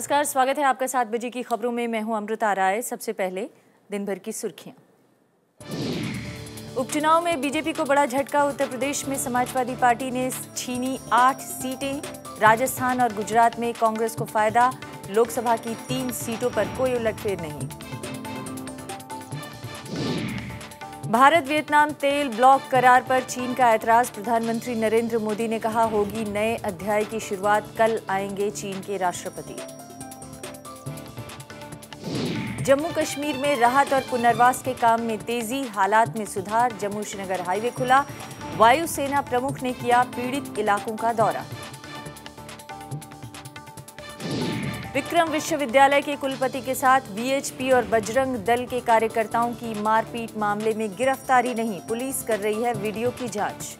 नमस्कार स्वागत है आपका सात बजे की खबरों में मैं हूं अमृता राय सबसे पहले दिन भर की सुर्खियां उपचुनाव में बीजेपी को बड़ा झटका उत्तर प्रदेश में समाजवादी पार्टी ने छीनी आठ सीटें राजस्थान और गुजरात में कांग्रेस को फायदा लोकसभा की तीन सीटों पर कोई उलटफेर नहीं भारत वियतनाम तेल ब्लॉक करार पर चीन का ऐतराज प्रधानमंत्री नरेंद्र मोदी ने कहा होगी नए अध्याय की शुरुआत कल आएंगे चीन के राष्ट्रपति जम्मू कश्मीर में राहत और पुनर्वास के काम में तेजी हालात में सुधार जम्मू श्रीनगर हाईवे खुला वायुसेना प्रमुख ने किया पीड़ित इलाकों का दौरा विक्रम विश्वविद्यालय के कुलपति के साथ बीएचपी और बजरंग दल के कार्यकर्ताओं की मारपीट मामले में गिरफ्तारी नहीं पुलिस कर रही है वीडियो की जांच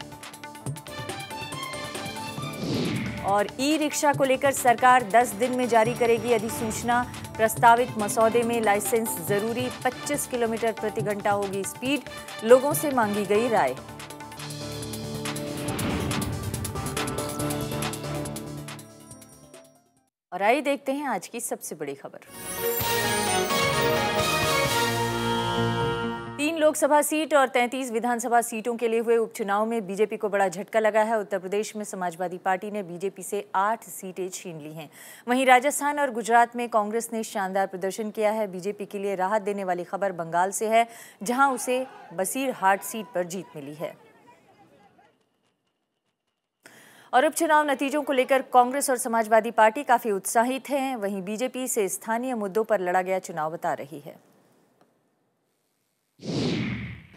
और ई रिक्शा को लेकर सरकार 10 दिन में जारी करेगी अधिसूचना प्रस्तावित मसौदे में लाइसेंस जरूरी 25 किलोमीटर प्रति घंटा होगी स्पीड लोगों से मांगी गई राय और आइए देखते हैं आज की सबसे बड़ी खबर लोकसभा सीट और 33 विधानसभा सीटों के लिए हुए उपचुनाव में बीजेपी को बड़ा झटका लगा है उत्तर प्रदेश में समाजवादी पार्टी ने बीजेपी से आठ सीटें छीन ली हैं वहीं राजस्थान और गुजरात में कांग्रेस ने शानदार प्रदर्शन किया है बीजेपी के लिए राहत देने वाली खबर बंगाल से है जहां उसे बसीरहाट सीट पर जीत मिली है और उपचुनाव नतीजों को लेकर कांग्रेस और समाजवादी पार्टी काफी उत्साहित हैं वहीं बीजेपी से स्थानीय मुद्दों पर लड़ा गया चुनाव बता रही है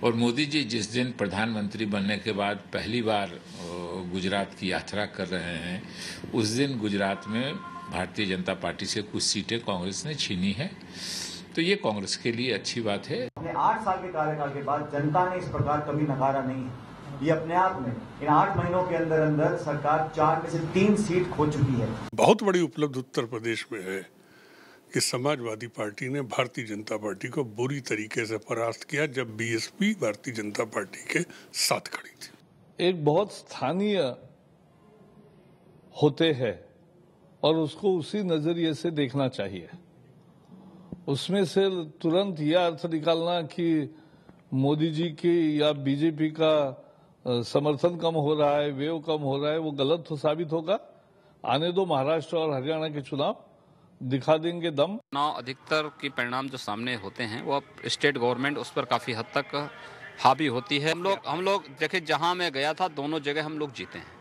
और मोदी जी जिस दिन प्रधानमंत्री बनने के बाद पहली बार गुजरात की यात्रा कर रहे हैं उस दिन गुजरात में भारतीय जनता पार्टी से कुछ सीटें कांग्रेस ने छीनी है तो ये कांग्रेस के लिए अच्छी बात है अपने आठ साल के कार्यकाल के बाद जनता ने इस प्रकार कभी नकारा नहीं है ये अपने आप में इन आठ महीनों के अंदर अंदर सरकार चार में से तीन सीट खो चुकी है बहुत बड़ी उपलब्ध उत्तर प्रदेश में है कि समाजवादी पार्टी ने भारतीय जनता पार्टी को बुरी तरीके से परास्त किया जब बीएसपी भारतीय जनता पार्टी के साथ खड़ी थी एक बहुत स्थानीय होते हैं और उसको उसी नजरिए से देखना चाहिए उसमें से तुरंत यह अर्थ निकालना कि मोदी जी की या बीजेपी का समर्थन कम हो रहा है वेव कम हो रहा है वो गलत हो साबित होगा आने दो महाराष्ट्र और हरियाणा के चुनाव दिखा देंगे दम चुनाव अधिकतर के परिणाम जो सामने होते हैं वो अब स्टेट गवर्नमेंट उस पर काफी हद तक हावी होती है हम लोग हम लोग देखे जहां मैं गया था दोनों जगह हम लोग जीते हैं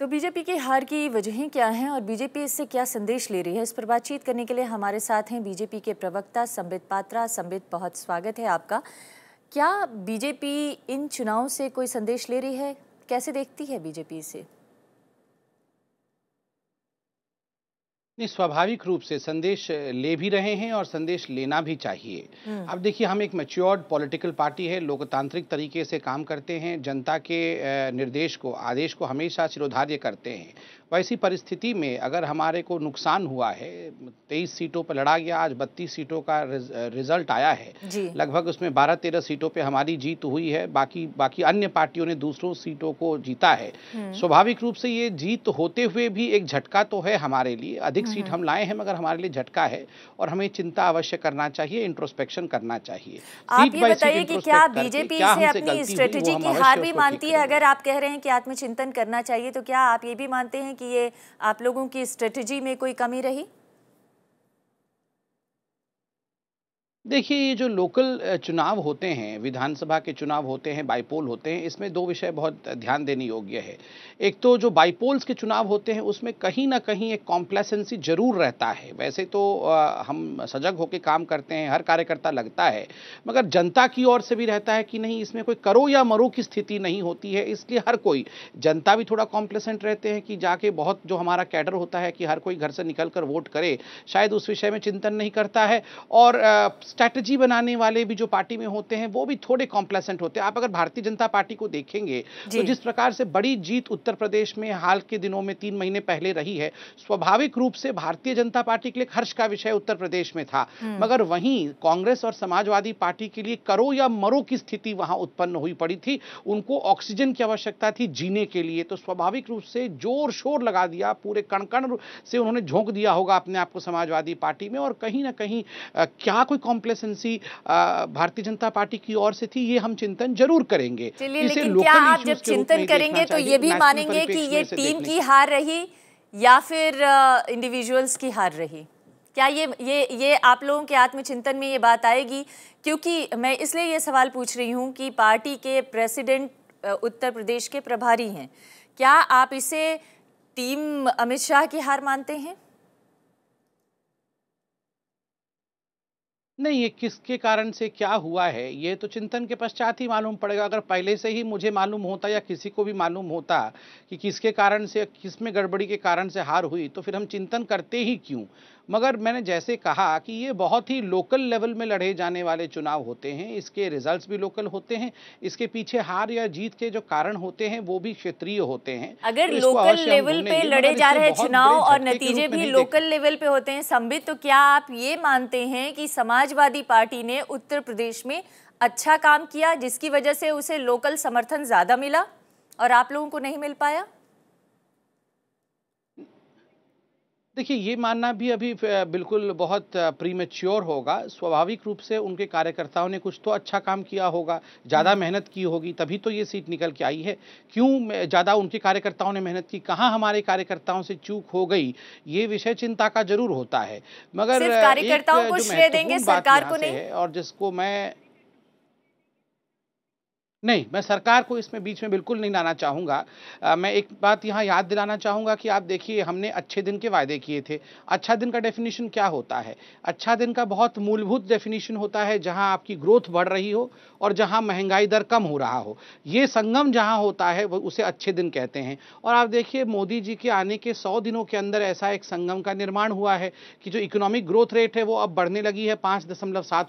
तो बीजेपी की हार की वजहें क्या हैं और बीजेपी इससे क्या संदेश ले रही है इस पर बातचीत करने के लिए हमारे साथ हैं बीजेपी के प्रवक्ता संबित पात्रा संबित बहुत स्वागत है आपका क्या बीजेपी इन चुनाव से कोई संदेश ले रही है कैसे देखती है बीजेपी इसे नहीं स्वाभाविक रूप से संदेश ले भी रहे हैं और संदेश लेना भी चाहिए हम्म। अब देखिए हम एक मेच्योर्ड पॉलिटिकल पार्टी है लोकतांत्रिक तरीके से काम करते हैं जनता के निर्देश को आदेश को हमेशा शिरोधार्य करते हैं वैसी तो परिस्थिति में अगर हमारे को नुकसान हुआ है तेईस सीटों पर लड़ा गया आज बत्तीस सीटों का रिजल्ट आया है लगभग उसमें बारह तेरह सीटों पे हमारी जीत हुई है बाकी बाकी अन्य पार्टियों ने दूसरों सीटों को जीता है हम्म। स्वाभाविक रूप से ये जीत होते हुए भी एक झटका तो है हमारे लिए अधिक हम्म, सीट हम्म। हम लाए हैं मगर हमारे लिए झटका है और हमें चिंता अवश्य करना चाहिए इंट्रोस्पेक्शन करना चाहिए आप ये बताइए कि क्या बीजेपी अपनी स्ट्रेटेजी की हार भी मानती है अगर आप कह रहे हैं कि आत्मचिंतन करना चाहिए तो क्या आप ये भी मानते हैं कि ये आप लोगों की स्ट्रेटजी में कोई कमी रही देखिए ये जो लोकल चुनाव होते हैं विधानसभा के चुनाव होते हैं बाईपोल होते हैं इसमें दो विषय बहुत ध्यान देने योग्य है एक तो जो बाईपोल्स के चुनाव होते हैं उसमें कहीं ना कहीं एक कॉम्प्लेसेंसी जरूर रहता है वैसे तो हम सजग होकर काम करते हैं हर कार्यकर्ता लगता है मगर जनता की ओर से भी रहता है कि नहीं इसमें कोई करो या मरो की स्थिति नहीं होती है इसलिए हर कोई जनता भी थोड़ा कॉम्प्लेसेंट रहते हैं कि जाके बहुत जो हमारा कैडर होता है कि हर कोई घर से निकल कर वोट करे शायद उस विषय में चिंतन नहीं करता है और स्ट्रैटेजी बनाने वाले भी जो पार्टी में होते हैं वो भी थोड़े कॉम्प्लेसेंट होते हैं आप अगर भारतीय जनता पार्टी को देखेंगे तो जिस प्रकार से बड़ी जीत उत्तर प्रदेश में हाल के दिनों में तीन महीने पहले रही है स्वाभाविक रूप से भारतीय जनता पार्टी के लिए हर्ष का विषय उत्तर प्रदेश में था हम्म। मगर वहीं कांग्रेस और समाजवादी पार्टी के लिए करो या मरो की स्थिति वहां उत्पन्न हुई पड़ी थी उनको ऑक्सीजन की आवश्यकता थी जीने के लिए तो स्वाभाविक रूप से जोर शोर लगा दिया पूरे कणकण से उन्होंने झोंक दिया होगा अपने आप को समाजवादी पार्टी में और कहीं ना कहीं क्या कोई कॉम्प्लेसेंसी भारतीय जनता पार्टी की ओर से थी ये हम चिंतन जरूर करेंगे इसे क्या आप जब चिंतन करेंगे तो ये भी मानेंगे कि ये टीम की हार रही या फिर इंडिविजुअल्स uh, की हार रही क्या ये ये ये आप लोगों के आत्मचिंतन में ये बात आएगी क्योंकि मैं इसलिए ये सवाल पूछ रही हूँ कि पार्टी के प्रेसिडेंट uh, उत्तर प्रदेश के प्रभारी हैं क्या आप इसे टीम अमित शाह की हार मानते हैं नहीं ये किसके कारण से क्या हुआ है ये तो चिंतन के पश्चात ही मालूम पड़ेगा अगर पहले से ही मुझे मालूम होता या किसी को भी मालूम होता कि किसके कारण से किस में गड़बड़ी के कारण से हार हुई तो फिर हम चिंतन करते ही क्यों मगर मैंने जैसे कहा कि ये बहुत ही लोकल लेवल में लड़े जाने वाले चुनाव होते हैं इसके रिजल्ट्स भी लोकल होते हैं इसके पीछे हार या जीत के जो कारण होते हैं वो भी क्षेत्रीय होते हैं अगर तो लोकल लेवल पे लड़े जा रहे चुनाव और नतीजे भी लोकल लेवल पे होते हैं संबित तो क्या आप ये मानते हैं कि समाजवादी पार्टी ने उत्तर प्रदेश में अच्छा काम किया जिसकी वजह से उसे लोकल समर्थन ज़्यादा मिला और आप लोगों को नहीं मिल पाया देखिए ये मानना भी अभी बिल्कुल बहुत प्रीमेच्योर होगा स्वाभाविक रूप से उनके कार्यकर्ताओं ने कुछ तो अच्छा काम किया होगा ज़्यादा हम्म। मेहनत की होगी तभी तो ये सीट निकल के आई है क्यों ज़्यादा उनके कार्यकर्ताओं ने मेहनत की कहाँ हमारे कार्यकर्ताओं से चूक हो गई ये विषय चिंता का जरूर होता है मगर कार्यकर्ताओं को श्रेय देंगे सरकार को नहीं है और जिसको मैं नहीं मैं सरकार को इसमें बीच में बिल्कुल नहीं लाना चाहूँगा मैं एक बात यहाँ याद दिलाना चाहूँगा कि आप देखिए हमने अच्छे दिन के वायदे किए थे अच्छा दिन का डेफिनेशन क्या होता है अच्छा दिन का बहुत मूलभूत डेफिनेशन होता है जहाँ आपकी ग्रोथ बढ़ रही हो और जहाँ महंगाई दर कम हो रहा हो ये संगम जहाँ होता है वो उसे अच्छे दिन कहते हैं और आप देखिए मोदी जी के आने के सौ दिनों के अंदर ऐसा एक संगम का निर्माण हुआ है कि जो इकोनॉमिक ग्रोथ रेट है वो अब बढ़ने लगी है पाँच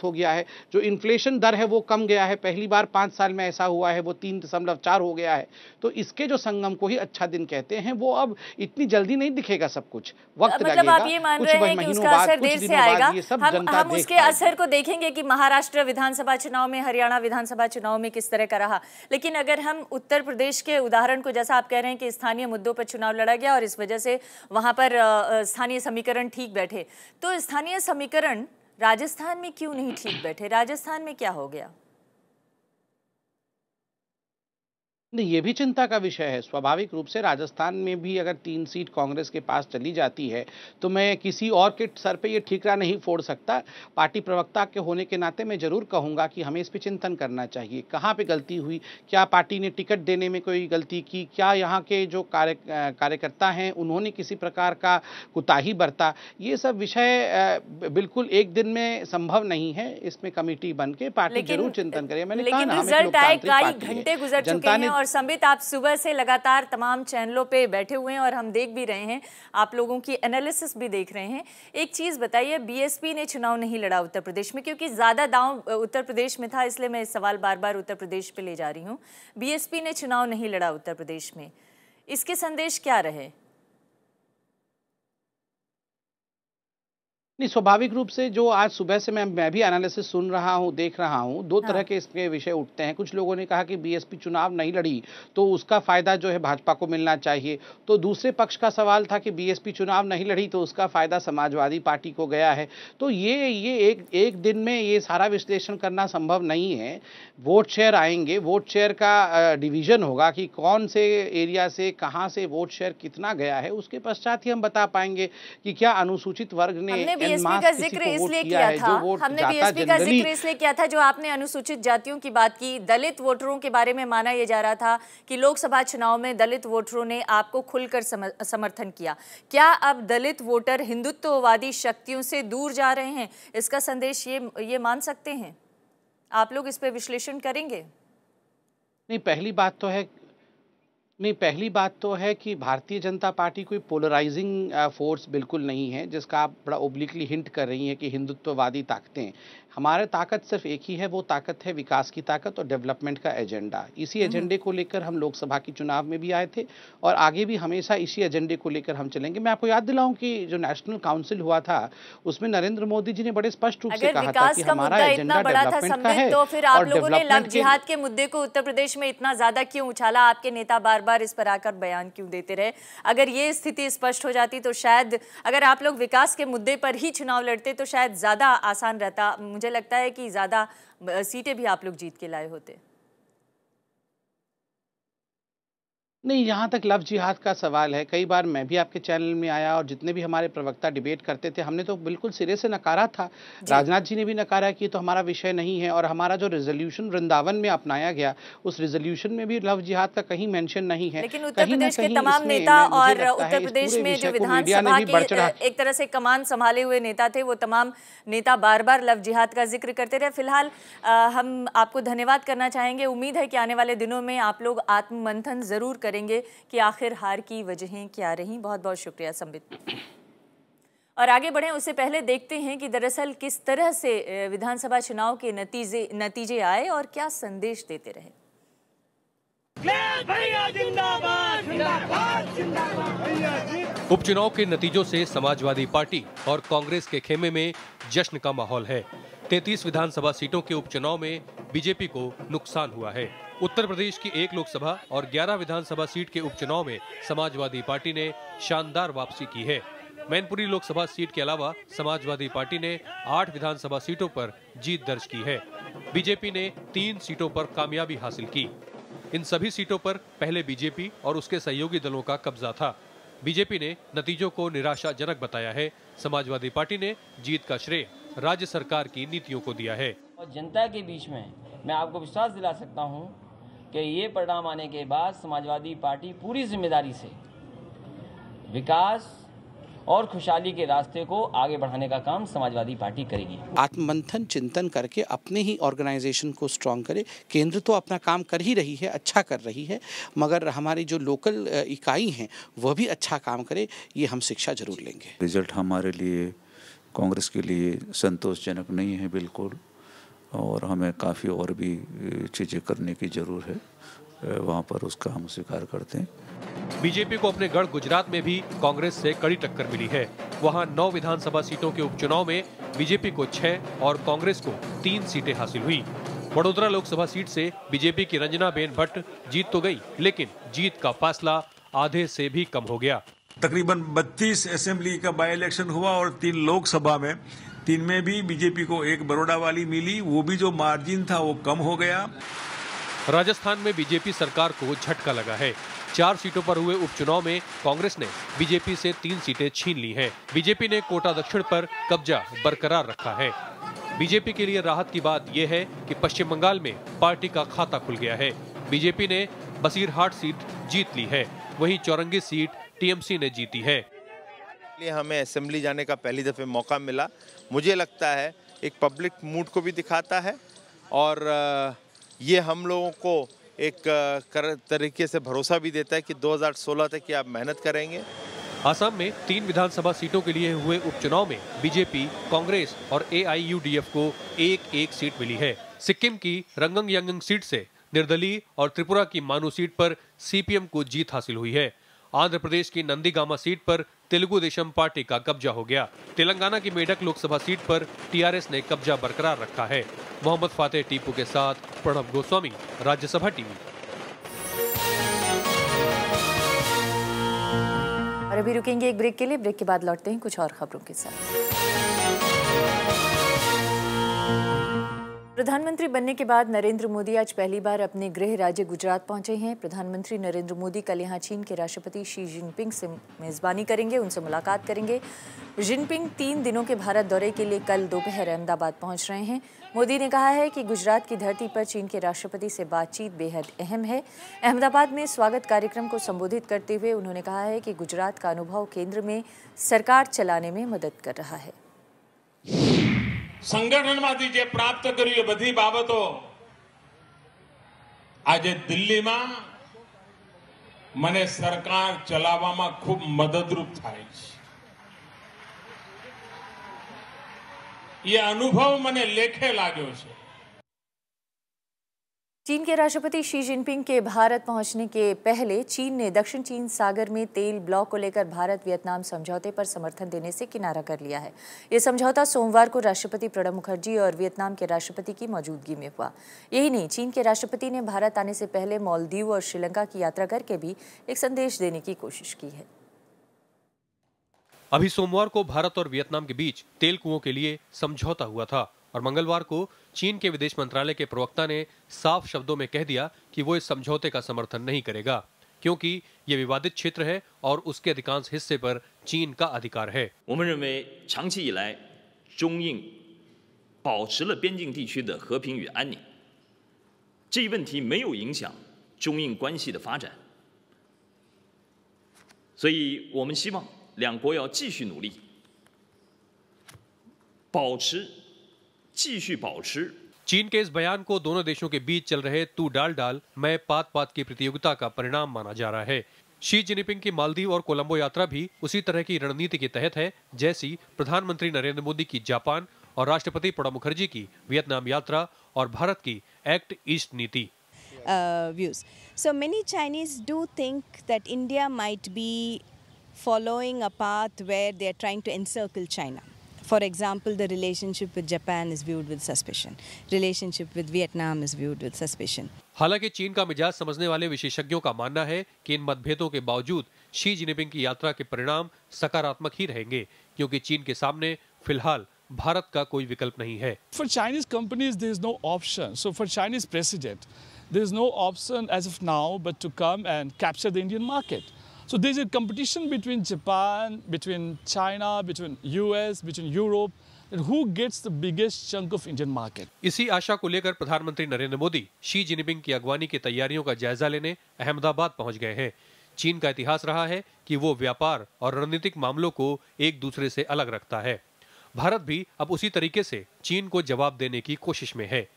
हो गया है जो इन्फ्लेशन दर है वो कम गया है पहली बार पाँच साल में ऐसा पैसा हुआ है वो तीन दशमलव चार हो गया है तो इसके जो संगम को ही अच्छा दिन कहते हैं वो अब इतनी जल्दी नहीं दिखेगा सब कुछ वक्त मतलब आप ये मान रहे हैं कि उसका असर देर से आएगा हम, हम उसके असर को देखेंगे कि महाराष्ट्र विधानसभा चुनाव में हरियाणा विधानसभा चुनाव में किस तरह का रहा लेकिन अगर हम उत्तर प्रदेश के उदाहरण को जैसा आप कह रहे हैं कि स्थानीय मुद्दों पर चुनाव लड़ा गया और इस वजह से वहां पर स्थानीय समीकरण ठीक बैठे तो स्थानीय समीकरण राजस्थान में क्यों नहीं ठीक बैठे राजस्थान में क्या हो गया ये भी चिंता का विषय है स्वाभाविक रूप से राजस्थान में भी अगर तीन सीट कांग्रेस के पास चली जाती है तो मैं किसी और के सर पे ये ठीकरा नहीं फोड़ सकता पार्टी प्रवक्ता के होने के नाते मैं जरूर कहूँगा कि हमें इस पर चिंतन करना चाहिए कहाँ पे गलती हुई क्या पार्टी ने टिकट देने में कोई गलती की क्या यहाँ के जो कार्य कार्यकर्ता हैं उन्होंने किसी प्रकार का कुताही बरता ये सब विषय बिल्कुल एक दिन में संभव नहीं है इसमें कमेटी बन के पार्टी जरूर चिंतन करे मैंने कहा घंटे गुजर जनता ने और संबित आप सुबह से लगातार तमाम चैनलों पे बैठे हुए हैं और हम देख भी रहे हैं आप लोगों की एनालिसिस भी देख रहे हैं एक चीज़ बताइए बीएसपी ने चुनाव नहीं लड़ा उत्तर प्रदेश में क्योंकि ज़्यादा दाव उत्तर प्रदेश में था इसलिए मैं इस सवाल बार बार उत्तर प्रदेश पर ले जा रही हूँ बी ने चुनाव नहीं लड़ा उत्तर प्रदेश में इसके संदेश क्या रहे नहीं स्वाभाविक रूप से जो आज सुबह से मैं मैं भी एनालिसिस सुन रहा हूँ देख रहा हूँ दो हाँ। तरह के इसके विषय उठते हैं कुछ लोगों ने कहा कि बीएसपी चुनाव नहीं लड़ी तो उसका फायदा जो है भाजपा को मिलना चाहिए तो दूसरे पक्ष का सवाल था कि बीएसपी चुनाव नहीं लड़ी तो उसका फायदा समाजवादी पार्टी को गया है तो ये ये एक एक दिन में ये सारा विश्लेषण करना संभव नहीं है वोट शेयर आएंगे वोट शेयर का डिवीजन होगा कि कौन से एरिया से कहाँ से वोट शेयर कितना गया है उसके पश्चात ही हम बता पाएंगे कि क्या अनुसूचित वर्ग ने बीएसपी का जिक्र इसलिए किया था हमने बीएसपी का जिक्र इसलिए किया था जो आपने अनुसूचित जातियों की बात की दलित वोटरों के बारे में माना यह जा रहा था कि लोकसभा चुनाव में दलित वोटरों ने आपको खुलकर समर्थन किया क्या अब दलित वोटर हिंदुत्ववादी शक्तियों से दूर जा रहे हैं इसका संदेश ये ये मान सकते हैं आप लोग इस पर विश्लेषण करेंगे नहीं पहली बात तो है नहीं पहली बात तो है कि भारतीय जनता पार्टी कोई पोलराइजिंग फोर्स बिल्कुल नहीं है जिसका आप बड़ा ओब्लिकली हिंट कर रही हैं कि हिंदुत्ववादी ताकतें हमारे ताकत सिर्फ एक ही है वो ताकत है विकास की ताकत और डेवलपमेंट का एजेंडा इसी एजेंडे हम्म। को लेकर हम लोकसभा के चुनाव में भी आए थे और आगे भी हमेशा इसी एजेंडे को लेकर हम चलेंगे मैं आपको याद दिलाऊं कि जो नेशनल काउंसिल हुआ था उसमें नरेंद्र मोदी जी ने बड़े स्पष्ट रूप से कहा था कि हमारा एजेंडा डेवलपमेंट का है तो फिर आप लोगों ने जिहाद के मुद्दे को उत्तर प्रदेश में इतना ज्यादा क्यों उछाला आपके नेता बार बार बार इस पर आकर बयान क्यों देते रहे अगर ये स्थिति स्पष्ट हो जाती तो शायद अगर आप लोग विकास के मुद्दे पर ही चुनाव लड़ते तो शायद ज़्यादा आसान रहता मुझे लगता है कि ज़्यादा सीटें भी आप लोग जीत के लाए होते नहीं यहाँ तक लव जिहाद का सवाल है कई बार मैं भी आपके चैनल में आया और जितने भी हमारे प्रवक्ता डिबेट करते थे हमने तो बिल्कुल सिरे से नकारा था राजनाथ जी ने भी नकारा कि तो हमारा विषय नहीं है और हमारा जो रेजोल्यूशन वृंदावन में अपनाया गया उस रेजोल्यूशन में भी लव जिहाद का कहीं मेंशन नहीं है लेकिन उत्तर प्रदेश के तमाम नेता और उत्तर प्रदेश में जो विधानसभा एक तरह से कमान संभाले हुए नेता थे वो तमाम नेता बार बार लव जिहाद का जिक्र करते रहे फिलहाल हम आपको धन्यवाद करना चाहेंगे उम्मीद है कि आने वाले दिनों में आप लोग आत्ममंथन जरूर कर करेंगे कि आखिर हार की वजहें क्या रही बहुत बहुत शुक्रिया संबित और आगे बढ़ें उससे पहले देखते हैं कि दरअसल किस तरह से विधानसभा चुनाव के नतीजे नतीजे आए और क्या संदेश देते रहे उपचुनाव के नतीजों से समाजवादी पार्टी और कांग्रेस के खेमे में जश्न का माहौल है 33 विधानसभा सीटों के उपचुनाव में बीजेपी को नुकसान हुआ है उत्तर प्रदेश की एक लोकसभा और 11 विधानसभा सीट के उपचुनाव में समाजवादी पार्टी ने शानदार वापसी की है मैनपुरी लोकसभा सीट के अलावा समाजवादी पार्टी ने आठ विधानसभा सीटों पर जीत दर्ज की है बीजेपी ने तीन सीटों पर कामयाबी हासिल की इन सभी सीटों पर पहले बीजेपी और उसके सहयोगी दलों का कब्जा था बीजेपी ने नतीजों को निराशाजनक बताया है समाजवादी पार्टी ने जीत का श्रेय राज्य सरकार की नीतियों को दिया है जनता के बीच में मैं आपको विश्वास दिला सकता हूँ कि ये परिणाम आने के बाद समाजवादी पार्टी पूरी जिम्मेदारी से विकास और खुशहाली के रास्ते को आगे बढ़ाने का काम समाजवादी पार्टी करेगी आत्ममंथन चिंतन करके अपने ही ऑर्गेनाइजेशन को स्ट्रांग करे केंद्र तो अपना काम कर ही रही है अच्छा कर रही है मगर हमारी जो लोकल इकाई हैं वह भी अच्छा काम करे ये हम शिक्षा जरूर लेंगे रिजल्ट हमारे लिए कांग्रेस के लिए संतोषजनक नहीं है बिल्कुल और हमें काफ़ी और भी चीज़ें करने की जरूरत है वहाँ पर उसका हम स्वीकार करते हैं बीजेपी को अपने गढ़ गुजरात में भी कांग्रेस से कड़ी टक्कर मिली है वहाँ नौ विधानसभा सीटों के उपचुनाव में बीजेपी को छह और कांग्रेस को तीन सीटें हासिल हुई वडोदरा लोकसभा सीट से बीजेपी की रंजना बेन भट्ट जीत तो गई लेकिन जीत का फासला आधे से भी कम हो गया तकरीबन 32 असेंबली का बाई इलेक्शन हुआ और तीन लोकसभा में तीन में भी बीजेपी को एक बड़ोड़ा वाली मिली वो भी जो मार्जिन था वो कम हो गया राजस्थान में बीजेपी सरकार को झटका लगा है चार सीटों पर हुए उपचुनाव में कांग्रेस ने बीजेपी से तीन सीटें छीन ली हैं। बीजेपी ने कोटा दक्षिण पर कब्जा बरकरार रखा है बीजेपी के लिए राहत की बात यह है कि पश्चिम बंगाल में पार्टी का खाता खुल गया है बीजेपी ने बसीरहाट सीट जीत ली है वही चौरंगी सीट टीएमसी ने जीती है हमें असेंबली जाने का पहली दफे मौका मिला मुझे लगता है एक पब्लिक मूड को भी दिखाता है और ये हम लोगों को एक कर तरीके से भरोसा भी देता है कि 2016 तक ये आप मेहनत करेंगे आसाम में तीन विधानसभा सीटों के लिए हुए उपचुनाव में बीजेपी कांग्रेस और एआईयूडीएफ को एक एक सीट मिली है सिक्किम की रंगंग यंगंग सीट से निर्दलीय और त्रिपुरा की मानू सीट पर सीपीएम को जीत हासिल हुई है आंध्र प्रदेश की नंदीगामा सीट पर तेलुगु देशम पार्टी का कब्जा हो गया तेलंगाना की मेढक लोकसभा सीट पर टीआरएस ने कब्जा बरकरार रखा है मोहम्मद फातेह टीपू के साथ प्रणब गोस्वामी राज्यसभा टीवी और अभी रुकेंगे एक ब्रेक के लिए ब्रेक के बाद लौटते हैं कुछ और खबरों के साथ प्रधानमंत्री बनने के बाद नरेंद्र मोदी आज पहली बार अपने गृह राज्य गुजरात पहुंचे हैं प्रधानमंत्री नरेंद्र मोदी कल यहां चीन के राष्ट्रपति शी जिनपिंग से मेज़बानी करेंगे उनसे मुलाकात करेंगे जिनपिंग तीन दिनों के भारत दौरे के लिए कल दोपहर अहमदाबाद पहुंच रहे हैं मोदी ने कहा है कि गुजरात की धरती पर चीन के राष्ट्रपति से बातचीत बेहद अहम है अहमदाबाद में स्वागत कार्यक्रम को संबोधित करते हुए उन्होंने कहा है कि गुजरात का अनुभव केंद्र में सरकार चलाने में मदद कर रहा है સંગઠનમાંથી જે પ્રાપ્ત કર્યું એ બધી બાબતો આજે દિલ્હીમાં મને સરકાર ચલાવવામાં ખૂબ મદદરૂપ થાય છે એ અનુભવ મને લેખે લાગ્યો છે चीन के राष्ट्रपति शी जिनपिंग के भारत पहुंचने के पहले चीन ने दक्षिण चीन सागर में तेल ब्लॉक को लेकर भारत वियतनाम समझौते पर समर्थन देने से किनारा कर लिया है यह समझौता सोमवार को राष्ट्रपति प्रणब मुखर्जी और वियतनाम के राष्ट्रपति की मौजूदगी में हुआ यही नहीं चीन के राष्ट्रपति ने भारत आने से पहले मालदीव और श्रीलंका की यात्रा करके भी एक संदेश देने की कोशिश की है अभी सोमवार को भारत और वियतनाम के बीच तेल कुओं के लिए समझौता हुआ था और मंगलवार को चीन के विदेश मंत्रालय के प्रवक्ता ने साफ शब्दों में कह दिया कि वो इस समझौते का समर्थन नहीं करेगा क्योंकि ये विवादित क्षेत्र है और उसके अधिकांश हिस्से पर चीन का अधिकार है 继续保持。चीन के इस बयान को दोनों देशों के बीच चल रहे तू डाल डाल मैं पात पात की प्रतियोगिता का परिणाम माना जा रहा है शी जिनपिंग की मालदीव और कोलंबो यात्रा भी उसी तरह की रणनीति के तहत है जैसी प्रधानमंत्री नरेंद्र मोदी की जापान और राष्ट्रपति प्रणब मुखर्जी की वियतनाम यात्रा और भारत की एक्ट ईस्ट नीति views so many Chinese do think that India might be following a path where they are trying to encircle China For example, the relationship with Japan is viewed with suspicion. Relationship with Vietnam is viewed with suspicion. हालांकि चीन का मिजाज समझने वाले विशेषज्ञों का मानना है कि इन मतभेदों के बावजूद शी जिनपिंग की यात्रा के परिणाम सकारात्मक ही रहेंगे क्योंकि चीन के सामने फिलहाल भारत का कोई विकल्प नहीं है for Chinese companies there is no option so for Chinese president there is no option as of now but to come and capture the Indian market So there's a competition between Japan, between China, between US, between Europe, and who gets the biggest chunk of Indian market. इसी आशा को लेकर प्रधानमंत्री Narendra Modi Xi Jinping की अगवानी की तैयारियों का जायजा लेने अहमदाबाद पहुंच गए हैं चीन का इतिहास रहा है कि वो व्यापार और रणनीतिक मामलों को एक दूसरे से अलग रखता है भारत भी अब उसी तरीके से चीन को जवाब देने की कोशिश में है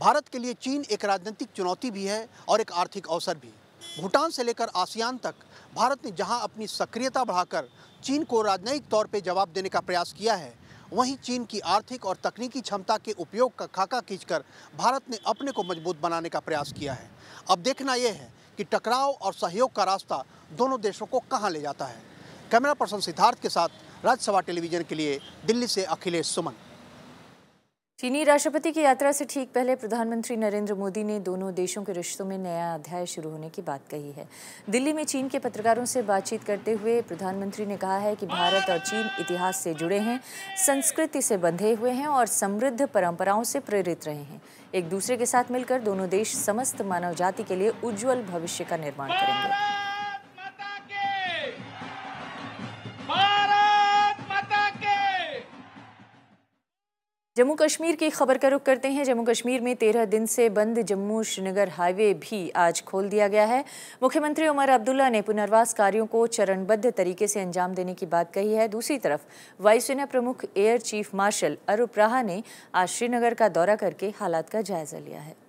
भारत के लिए चीन एक राजनीतिक चुनौती भी है और एक आर्थिक अवसर भी भूटान से लेकर आसियान तक भारत ने जहां अपनी सक्रियता बढ़ाकर चीन को राजनयिक तौर पर जवाब देने का प्रयास किया है वहीं चीन की आर्थिक और तकनीकी क्षमता के उपयोग का खाका खींचकर भारत ने अपने को मजबूत बनाने का प्रयास किया है अब देखना यह है कि टकराव और सहयोग का रास्ता दोनों देशों को कहाँ ले जाता है कैमरा पर्सन सिद्धार्थ के साथ राज्यसभा टेलीविजन के लिए दिल्ली से अखिलेश सुमन चीनी राष्ट्रपति की यात्रा से ठीक पहले प्रधानमंत्री नरेंद्र मोदी ने दोनों देशों के रिश्तों में नया अध्याय शुरू होने की बात कही है दिल्ली में चीन के पत्रकारों से बातचीत करते हुए प्रधानमंत्री ने कहा है कि भारत और चीन इतिहास से जुड़े हैं संस्कृति से बंधे हुए हैं और समृद्ध परंपराओं से प्रेरित रहे हैं एक दूसरे के साथ मिलकर दोनों देश समस्त मानव जाति के लिए उज्ज्वल भविष्य का निर्माण करेंगे जम्मू कश्मीर की खबर का रुख करते हैं जम्मू कश्मीर में तेरह दिन से बंद जम्मू श्रीनगर हाईवे भी आज खोल दिया गया है मुख्यमंत्री उमर अब्दुल्ला ने पुनर्वास कार्यों को चरणबद्ध तरीके से अंजाम देने की बात कही है दूसरी तरफ वायुसेना प्रमुख एयर चीफ मार्शल अरुप राहा ने आज श्रीनगर का दौरा करके हालात का जायजा लिया है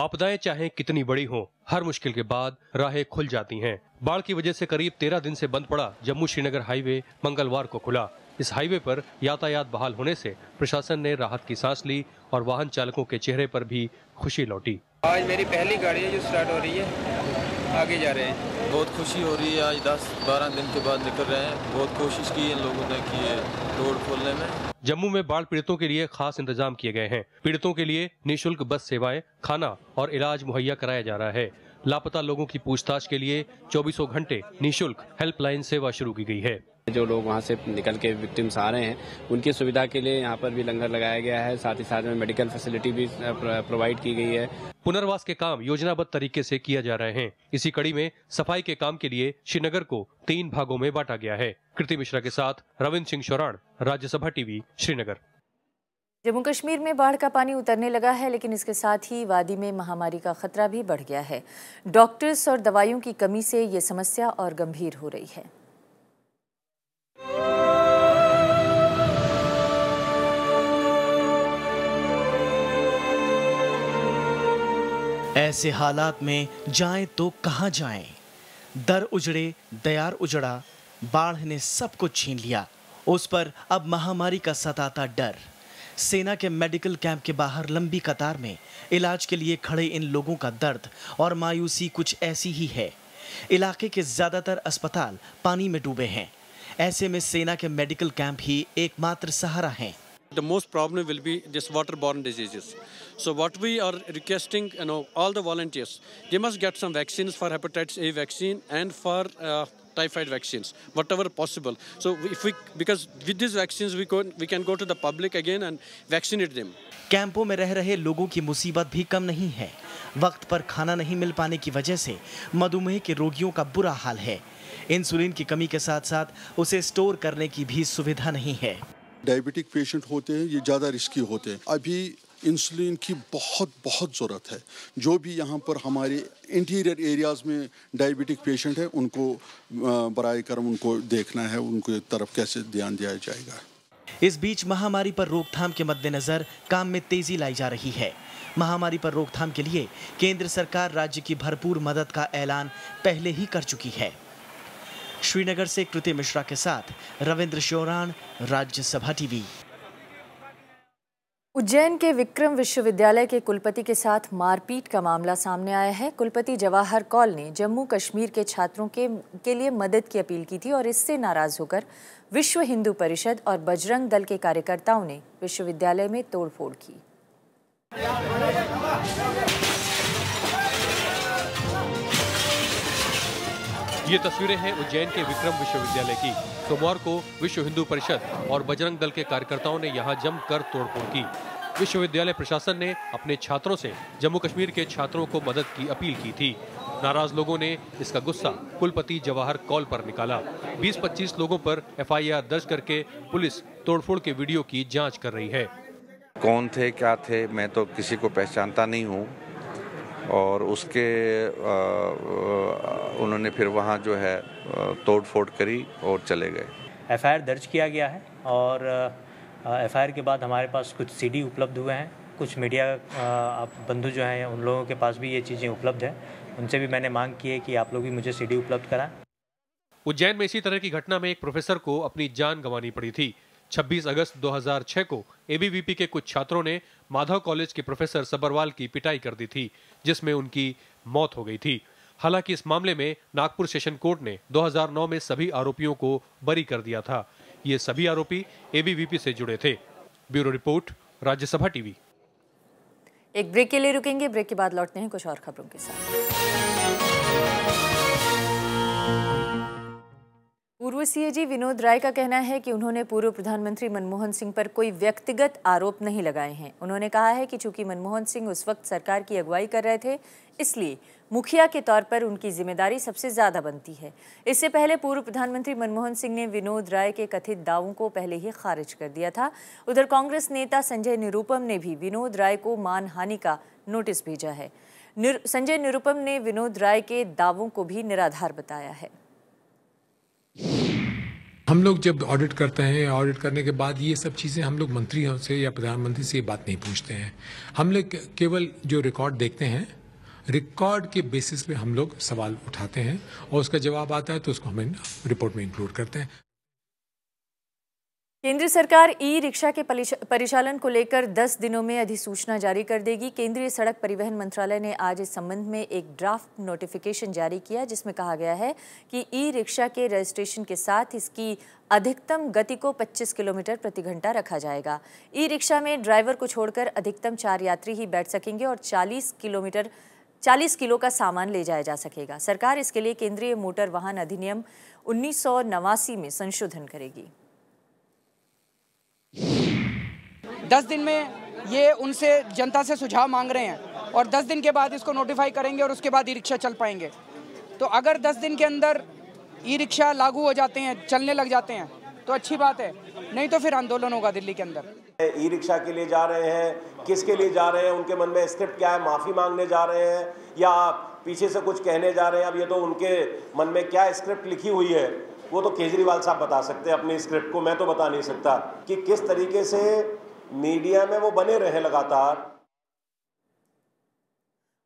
आपदाएं चाहे कितनी बड़ी हो हर मुश्किल के बाद राहें खुल जाती हैं। बाढ़ की वजह से करीब तेरह दिन से बंद पड़ा जम्मू श्रीनगर हाईवे मंगलवार को खुला इस हाईवे पर यातायात बहाल होने से प्रशासन ने राहत की सांस ली और वाहन चालकों के चेहरे पर भी खुशी लौटी आज मेरी पहली गाड़ी है जो स्टार्ट हो रही है आगे जा रहे हैं बहुत खुशी हो रही है आज दस बारह दिन के बाद निकल रहे हैं बहुत कोशिश की है लोगों ने है रोड खोलने में जम्मू में बाढ़ पीड़ितों के लिए खास इंतजाम किए गए हैं पीड़ितों के लिए निशुल्क बस सेवाएं खाना और इलाज मुहैया कराया जा रहा है लापता लोगों की पूछताछ के लिए चौबीसों घंटे निशुल्क हेल्पलाइन सेवा शुरू की गई है जो लोग वहाँ से निकल के विक्टिम्स आ रहे हैं उनकी सुविधा के लिए यहाँ पर भी लंगर लगाया गया है साथ ही साथ में मेडिकल फैसिलिटी भी प्रोवाइड की गई है पुनर्वास के काम योजनाबद्ध तरीके से किया जा रहे हैं इसी कड़ी में सफाई के काम के लिए श्रीनगर को तीन भागों में बांटा गया है कृति मिश्रा के साथ रविंद्र सिंह चौराण राज्यसभा टीवी श्रीनगर जम्मू कश्मीर में बाढ़ का पानी उतरने लगा है लेकिन इसके साथ ही वादी में महामारी का खतरा भी बढ़ गया है डॉक्टर्स और दवाइयों की कमी से ये समस्या और गंभीर हो रही है ऐसे हालात में जाएं तो कहाँ जाएं? दर उजड़े दयार उजड़ा बाढ़ ने सब कुछ छीन लिया उस पर अब महामारी का सताता डर सेना के मेडिकल कैंप के बाहर लंबी कतार में इलाज के लिए खड़े इन लोगों का दर्द और मायूसी कुछ ऐसी ही है इलाके के ज़्यादातर अस्पताल पानी में डूबे हैं ऐसे में सेना के मेडिकल कैंप ही एकमात्र सहारा हैं the most problem will be this waterborne diseases. So what we are requesting, you know, all the volunteers, they must get some vaccines for hepatitis A vaccine and for uh, typhoid vaccines, whatever possible. So if we, because with these vaccines we can we can go to the public again and vaccinate them. कैंपों में रह रहे लोगों की मुसीबत भी कम नहीं है वक्त पर खाना नहीं मिल पाने की वजह से मधुमेह के रोगियों का बुरा हाल है इंसुलिन की कमी के साथ साथ उसे स्टोर करने की भी सुविधा नहीं है डायबिटिक पेशेंट होते हैं ये ज़्यादा रिस्की होते हैं अभी इंसुलिन की बहुत बहुत ज़रूरत है जो भी यहाँ पर हमारे इंटीरियर एरियाज़ में डायबिटिक पेशेंट है उनको बरए करम उनको देखना है उनको तरफ कैसे ध्यान दिया जाएगा इस बीच महामारी पर रोकथाम के मद्देनज़र काम में तेज़ी लाई जा रही है महामारी पर रोकथाम के लिए केंद्र सरकार राज्य की भरपूर मदद का ऐलान पहले ही कर चुकी है श्रीनगर से कृति मिश्रा के साथ रविंद्र श्योरान राज्यसभा टीवी उज्जैन के विक्रम विश्वविद्यालय के कुलपति के साथ मारपीट का मामला सामने आया है कुलपति जवाहर कौल ने जम्मू कश्मीर के छात्रों के के लिए मदद की अपील की थी और इससे नाराज होकर विश्व हिंदू परिषद और बजरंग दल के कार्यकर्ताओं ने विश्वविद्यालय में तोड़फोड़ की ये तस्वीरें हैं उज्जैन के विक्रम विश्वविद्यालय की सोमवार को विश्व हिंदू परिषद और बजरंग दल के कार्यकर्ताओं ने यहाँ जम कर तोड़फोड़ की विश्वविद्यालय प्रशासन ने अपने छात्रों से जम्मू कश्मीर के छात्रों को मदद की अपील की थी नाराज लोगों ने इसका गुस्सा कुलपति जवाहर कौल पर निकाला 20-25 लोगों पर एफआईआर दर्ज करके पुलिस तोड़फोड़ के वीडियो की जांच कर रही है कौन थे क्या थे मैं तो किसी को पहचानता नहीं हूँ और उसके उन्होंने फिर वहाँ जो है तोड़ फोड़ करी और चले गए एफ दर्ज किया गया है और एफ के बाद हमारे पास कुछ सीडी उपलब्ध हुए हैं कुछ मीडिया बंधु जो हैं उन लोगों के पास भी ये चीज़ें उपलब्ध हैं उनसे भी मैंने मांग की है कि आप लोग भी मुझे सीडी उपलब्ध कराएं उज्जैन में इसी तरह की घटना में एक प्रोफेसर को अपनी जान गंवानी पड़ी थी 26 अगस्त 2006 को एबीवीपी के कुछ छात्रों ने माधव कॉलेज के प्रोफेसर सबरवाल की पिटाई कर दी थी जिसमें उनकी मौत हो गई थी हालांकि इस मामले में नागपुर सेशन कोर्ट ने 2009 में सभी आरोपियों को बरी कर दिया था ये सभी आरोपी एबीवीपी से जुड़े थे ब्यूरो रिपोर्ट राज्यसभा टीवी एक ब्रेक के लिए रुकेंगे ब्रेक के बाद लौटते हैं कुछ और खबरों के साथ पूर्व सीएजी विनोद राय का कहना है कि उन्होंने पूर्व प्रधानमंत्री मनमोहन सिंह पर कोई व्यक्तिगत आरोप नहीं लगाए हैं उन्होंने कहा है कि चूंकि मनमोहन सिंह उस वक्त सरकार की अगुवाई कर रहे थे इसलिए मुखिया के तौर पर उनकी जिम्मेदारी सबसे ज़्यादा बनती है इससे पहले पूर्व प्रधानमंत्री मनमोहन सिंह ने विनोद राय के कथित दावों को पहले ही खारिज कर दिया था उधर कांग्रेस नेता संजय निरूपम ने भी विनोद राय को मानहानि का नोटिस भेजा है संजय निरुपम ने विनोद राय के दावों को भी निराधार बताया है हम लोग जब ऑडिट करते हैं ऑडिट करने के बाद ये सब चीज़ें हम लोग मंत्रियों से या प्रधानमंत्री से ये बात नहीं पूछते हैं हम लोग केवल जो रिकॉर्ड देखते हैं रिकॉर्ड के बेसिस पे हम लोग सवाल उठाते हैं और उसका जवाब आता है तो उसको हम रिपोर्ट में इंक्लूड करते हैं केंद्र सरकार ई रिक्शा के परिचालन को लेकर 10 दिनों में अधिसूचना जारी कर देगी केंद्रीय सड़क परिवहन मंत्रालय ने आज इस संबंध में एक ड्राफ्ट नोटिफिकेशन जारी किया जिसमें कहा गया है कि ई रिक्शा के रजिस्ट्रेशन के साथ इसकी अधिकतम गति को 25 किलोमीटर प्रति घंटा रखा जाएगा ई रिक्शा में ड्राइवर को छोड़कर अधिकतम चार यात्री ही बैठ सकेंगे और चालीस किलोमीटर चालीस किलो का सामान ले जाया जा सकेगा सरकार इसके लिए केंद्रीय मोटर वाहन अधिनियम उन्नीस में संशोधन करेगी दस दिन में ये उनसे जनता से सुझाव मांग रहे हैं और दस दिन के बाद इसको नोटिफाई करेंगे और उसके बाद ई रिक्शा चल पाएंगे तो अगर दस दिन के अंदर ई रिक्शा लागू हो जाते हैं चलने लग जाते हैं तो अच्छी बात है नहीं तो फिर आंदोलन होगा दिल्ली के अंदर ई रिक्शा के लिए जा रहे हैं किसके लिए जा रहे हैं उनके मन में स्क्रिप्ट क्या है माफ़ी मांगने जा रहे हैं या पीछे से कुछ कहने जा रहे हैं अब ये तो उनके मन में क्या स्क्रिप्ट लिखी हुई है वो तो केजरीवाल साहब बता सकते हैं अपनी स्क्रिप्ट को मैं तो बता नहीं सकता कि किस तरीके से मीडिया में वो बने रहे लगातार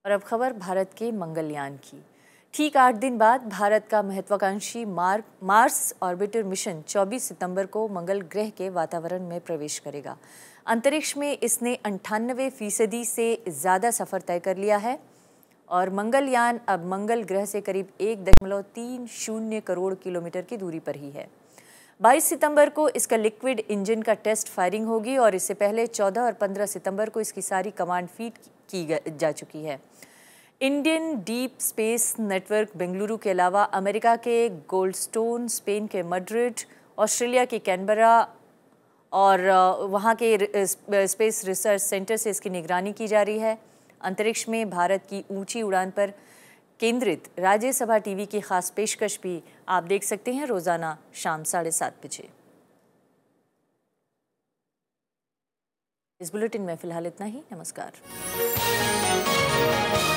और अब खबर भारत के मंगलयान की ठीक आठ दिन बाद भारत का महत्वाकांक्षी मार, मार्स ऑर्बिटर मिशन 24 सितंबर को मंगल ग्रह के वातावरण में प्रवेश करेगा अंतरिक्ष में इसने अंठानवे फीसदी से ज़्यादा सफ़र तय कर लिया है और मंगलयान अब मंगल ग्रह से करीब एक दशमलव तीन शून्य करोड़ किलोमीटर की दूरी पर ही है 22 सितंबर को इसका लिक्विड इंजन का टेस्ट फायरिंग होगी और इससे पहले 14 और 15 सितंबर को इसकी सारी कमांड फीड की जा चुकी है Indian deep space network Bengaluru के अलावा अमेरिका के गोल्डस्टोन स्पेन के मड्रिड ऑस्ट्रेलिया के कैनबरा और वहाँ के स्पेस रिसर्च सेंटर से इसकी निगरानी की जा रही है अंतरिक्ष में भारत की ऊंची उड़ान पर केंद्रित राज्यसभा टीवी की खास पेशकश भी आप देख सकते हैं रोजाना शाम साढ़े सात बजे इस बुलेटिन में फिलहाल इतना ही नमस्कार